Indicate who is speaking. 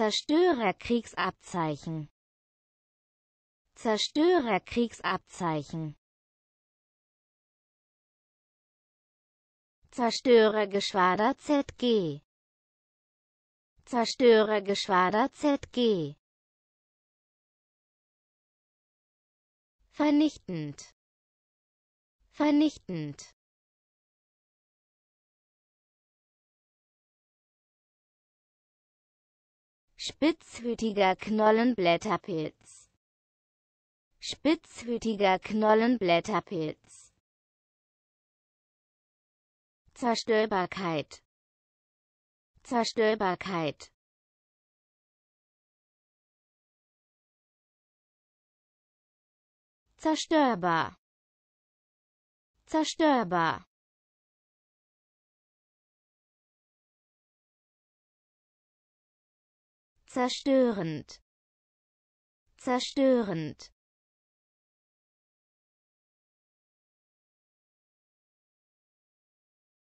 Speaker 1: Zerstörerkriegsabzeichen Zerstörerkriegsabzeichen Zerstörergeschwader ZG Zerstörergeschwader ZG Vernichtend Vernichtend
Speaker 2: Spitzhütiger Knollenblätterpilz. Spitzhütiger Knollenblätterpilz. Zerstörbarkeit. Zerstörbarkeit.
Speaker 1: Zerstörbar. Zerstörbar. zerstörend zerstörend